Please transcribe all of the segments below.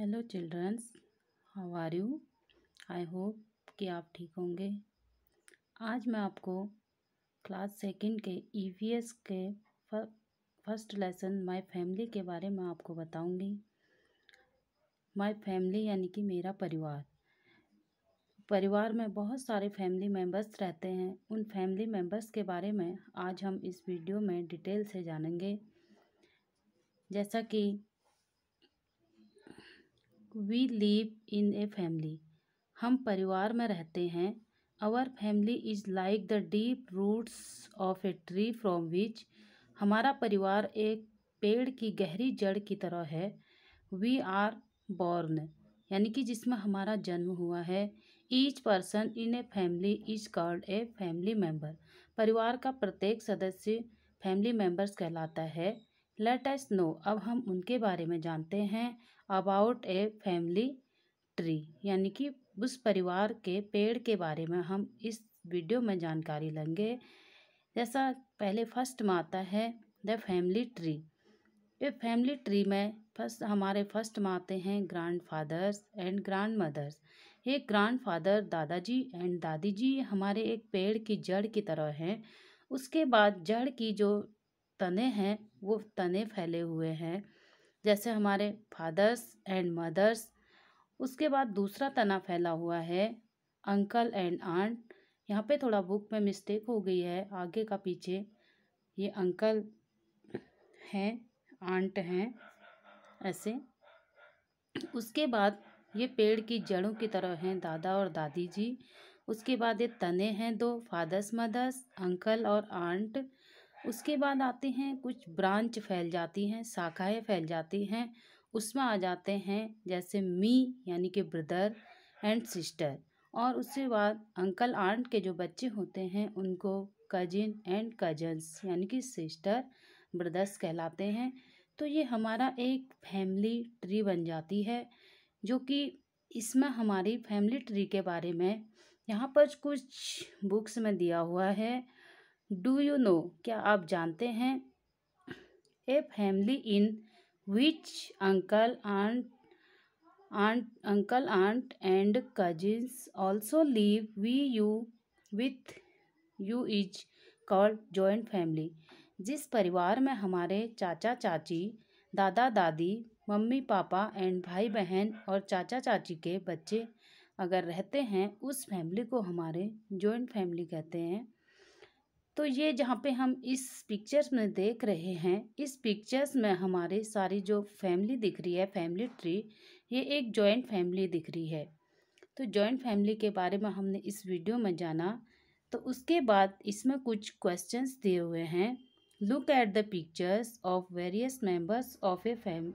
hello childrens how are you I hope कि आप ठीक होंगे आज मैं आपको क्लास सेकंड के ईवीएस e के फर्स्ट लेसन माय फैमिली के बारे में आपको बताऊंगी माय फैमिली यानी कि मेरा परिवार परिवार में बहुत सारे फैमिली मेंबर्स रहते हैं उन फैमिली मेंबर्स के बारे में आज हम इस वीडियो में डिटेल से जानेंगे जैसा कि we live in a family हम परिवार में रहते हैं our family is like the deep roots of a tree from which हमारा परिवार एक पेड़ की गहरी जड़ की तरह है वी आर बॉर्न यानी कि जिसमें हमारा जन्म हुआ है each person in a family is called a family member परिवार का प्रत्येक सदस्य फैमिली मेम्बर्स कहलाता है लेट एस नो अब हम उनके बारे में जानते हैं अबाउट ए फैमिली ट्री यानी कि उस परिवार के पेड़ के बारे में हम इस वीडियो में जानकारी लेंगे जैसा पहले फर्स्ट में आता है द फैमिली ट्री ये फैमिली ट्री में फर्स्ट हमारे फर्स्ट में आते हैं grandfathers and grandmothers ये ग्रैंड फादर दादाजी एंड दादी जी हमारे एक पेड़ की जड़ की तरह हैं उसके बाद जड़ की जो तने हैं वो तने फैले हुए हैं जैसे हमारे फादर्स एंड मदर्स उसके बाद दूसरा तना फैला हुआ है अंकल एंड आंट यहाँ पे थोड़ा बुक में मिस्टेक हो गई है आगे का पीछे ये अंकल हैं आंट हैं ऐसे उसके बाद ये पेड़ की जड़ों की तरह हैं दादा और दादी जी उसके बाद ये तने हैं दो फादर्स मदर्स अंकल और आंट उसके बाद आते हैं कुछ ब्रांच फैल जाती हैं शाखाएं फैल जाती हैं उसमें आ जाते हैं जैसे मी यानी कि ब्रदर एंड सिस्टर और उसके बाद अंकल आंट के जो बच्चे होते हैं उनको कजिन एंड कजन्स यानी कि सिस्टर ब्रदर्स कहलाते हैं तो ये हमारा एक फैमिली ट्री बन जाती है जो कि इसमें हमारी फैमिली ट्री के बारे में यहाँ पर कुछ बुक्स में दिया हुआ है डू यू नो क्या आप जानते हैं a family in which uncle aunt aunt uncle aunt and cousins also live we you with you is called joint family जिस परिवार में हमारे चाचा चाची दादा दादी मम्मी पापा एंड भाई बहन और चाचा चाची के बच्चे अगर रहते हैं उस फैमिली को हमारे जॉइंट फैमिली कहते हैं तो ये जहाँ पे हम इस पिक्चर्स में देख रहे हैं इस पिक्चर्स में हमारे सारी जो फैमिली दिख रही है फैमिली ट्री ये एक जॉइंट फैमिली दिख रही है तो जॉइंट फैमिली के बारे में हमने इस वीडियो में जाना तो उसके बाद इसमें कुछ क्वेश्चंस दिए हुए हैं look at the pictures of various members of a fam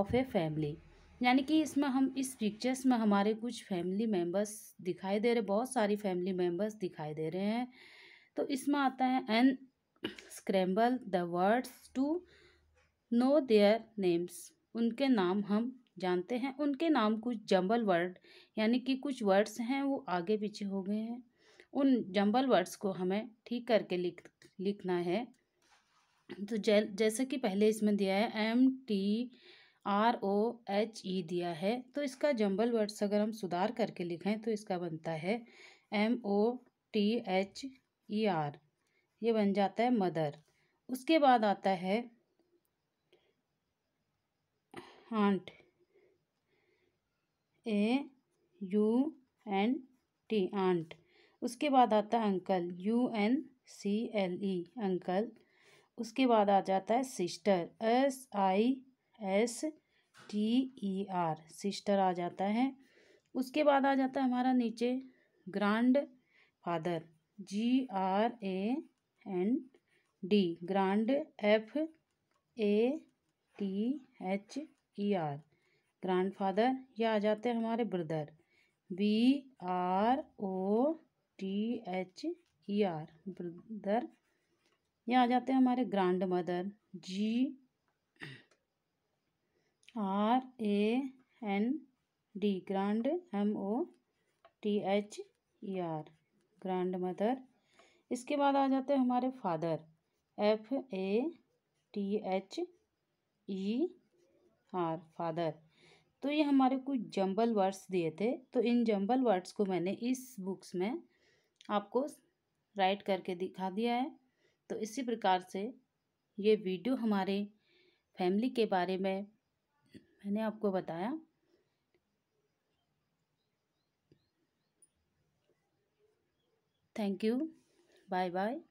of a family यानी कि इसमें हम इस पिक्चर्स में हमारे कुछ फैमिली मेम्बर्स दिखाई दे रहे बहुत सारी फैमिली मेम्बर्स दिखाई दे रहे हैं तो इसमें आता है unscramble the words to know their names उनके नाम हम जानते हैं उनके नाम कुछ जंबल वर्ड यानी कि कुछ वर्ड्स हैं वो आगे पीछे हो गए हैं उन जंबल वर्ड्स को हमें ठीक करके लिख लिखना है तो जै जैसे कि पहले इसमें दिया है M T R O H E दिया है तो इसका जंबल वर्ड्स अगर हम सुधार करके लिखें तो इसका बनता है M O T H E R ये बन जाता है मदर उसके बाद आता है aunt A U N T aunt उसके बाद आता है uncle U N C L E uncle उसके बाद आ जाता है sister S I S T E R sister आ जाता है उसके बाद आ जाता है हमारा नीचे grandfather G R A N D grand F A T H E R grandfather या आ जाते हैं हमारे brother B R O T H E R brother ये आ जाते हैं हमारे grandmother G R A N D grand M O T H E R grandmother इसके बाद आ जाते हैं हमारे father F A T H E R father तो ये हमारे कुछ जंबल वर्ड्स दिए थे तो इन जंबल वर्ड्स को मैंने इस बुक्स में आपको राइट करके दिखा दिया है तो इसी प्रकार से ये वीडियो हमारे फैमिली के बारे में मैंने आपको बताया थैंक यू बाय बाय